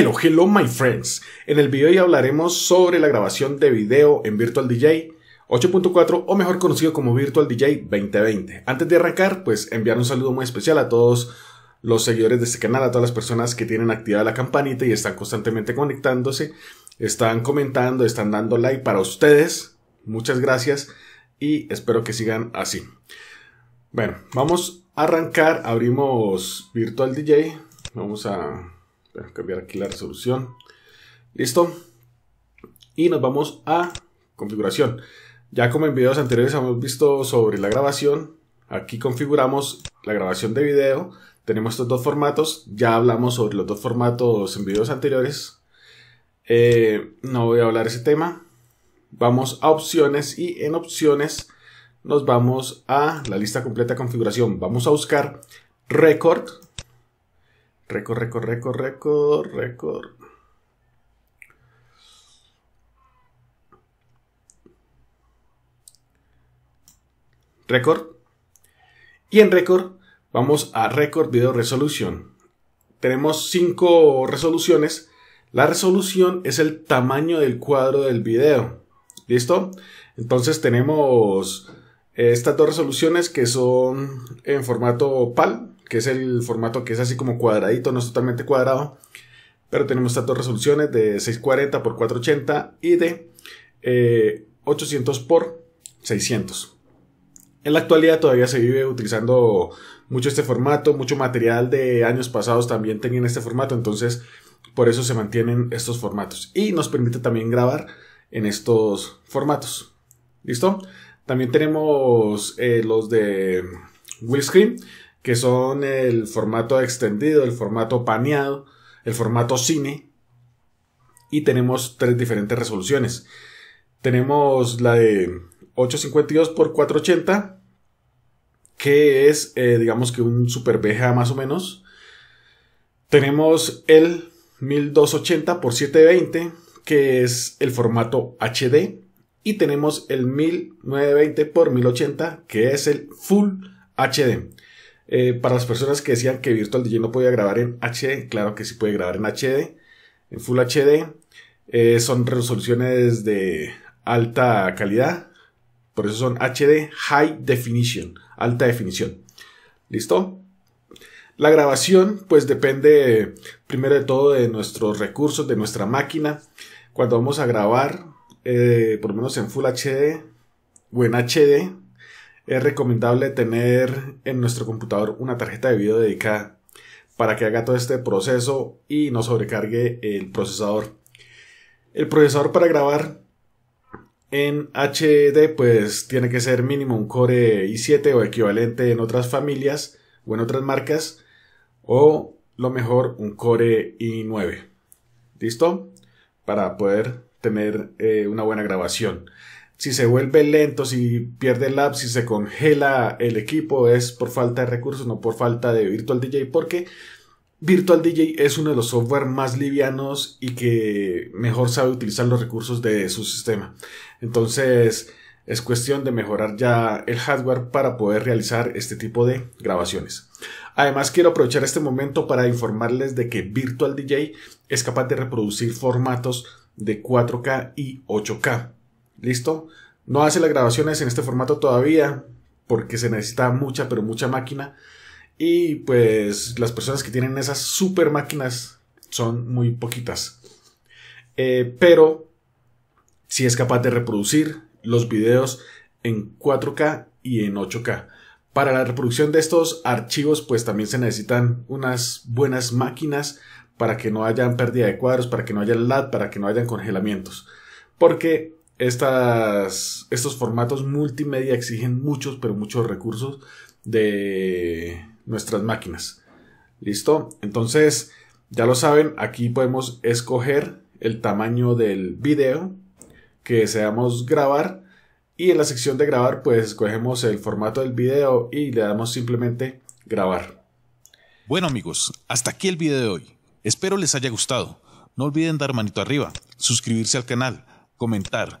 Hello, hello my friends. En el video hoy hablaremos sobre la grabación de video en Virtual DJ 8.4 o mejor conocido como Virtual DJ 2020. Antes de arrancar, pues enviar un saludo muy especial a todos los seguidores de este canal, a todas las personas que tienen activada la campanita y están constantemente conectándose, están comentando, están dando like para ustedes. Muchas gracias y espero que sigan así. Bueno, vamos a arrancar, abrimos Virtual DJ, vamos a Voy a cambiar aquí la resolución. Listo. Y nos vamos a configuración. Ya como en videos anteriores hemos visto sobre la grabación, aquí configuramos la grabación de video. Tenemos estos dos formatos. Ya hablamos sobre los dos formatos en videos anteriores. Eh, no voy a hablar ese tema. Vamos a opciones y en opciones nos vamos a la lista completa de configuración. Vamos a buscar record RECORD, RECORD, RECORD, RECORD, RECORD RECORD Y en RECORD vamos a RECORD video resolución. Tenemos cinco resoluciones. La resolución es el tamaño del cuadro del video. ¿Listo? Entonces tenemos eh, estas dos resoluciones que son en formato PAL, que es el formato que es así como cuadradito, no es totalmente cuadrado. Pero tenemos estas dos resoluciones de 640 x 480 y de 800 x 600. En la actualidad todavía se vive utilizando mucho este formato, mucho material de años pasados también tenían este formato, entonces por eso se mantienen estos formatos y nos permite también grabar en estos formatos. ¿Listo? También tenemos eh, los de Will Screen, que son el formato extendido, el formato paneado, el formato cine. Y tenemos tres diferentes resoluciones. Tenemos la de 852 x 480, que es, eh, digamos que un super VGA más o menos. Tenemos el 1280 x 720, que es el formato HD. Y tenemos el 1920 x 1080, que es el Full HD. Eh, para las personas que decían que Virtual DJ no podía grabar en HD, claro que sí puede grabar en HD, en Full HD. Eh, son resoluciones de alta calidad, por eso son HD High Definition, alta definición. ¿Listo? La grabación pues depende primero de todo de nuestros recursos, de nuestra máquina. Cuando vamos a grabar, eh, por lo menos en Full HD o en HD, es recomendable tener en nuestro computador una tarjeta de video dedicada para que haga todo este proceso y no sobrecargue el procesador. El procesador para grabar en HD pues tiene que ser mínimo un Core i7 o equivalente en otras familias o en otras marcas o lo mejor un Core i9. ¿Listo? Para poder tener eh, una buena grabación si se vuelve lento, si pierde el app, si se congela el equipo, es por falta de recursos, no por falta de Virtual DJ, porque Virtual DJ es uno de los software más livianos y que mejor sabe utilizar los recursos de su sistema. Entonces, es cuestión de mejorar ya el hardware para poder realizar este tipo de grabaciones. Además, quiero aprovechar este momento para informarles de que Virtual DJ es capaz de reproducir formatos de 4K y 8K. ¿Listo? No hace las grabaciones en este formato todavía porque se necesita mucha, pero mucha máquina. Y pues las personas que tienen esas super máquinas son muy poquitas. Eh, pero si es capaz de reproducir los videos en 4K y en 8K. Para la reproducción de estos archivos pues también se necesitan unas buenas máquinas para que no haya pérdida de cuadros, para que no haya lat, para que no haya congelamientos. Porque estos formatos multimedia exigen muchos, pero muchos recursos de nuestras máquinas. ¿Listo? Entonces, ya lo saben, aquí podemos escoger el tamaño del video que deseamos grabar y en la sección de grabar pues escogemos el formato del video y le damos simplemente grabar. Bueno amigos, hasta aquí el video de hoy. Espero les haya gustado. No olviden dar manito arriba, suscribirse al canal, comentar,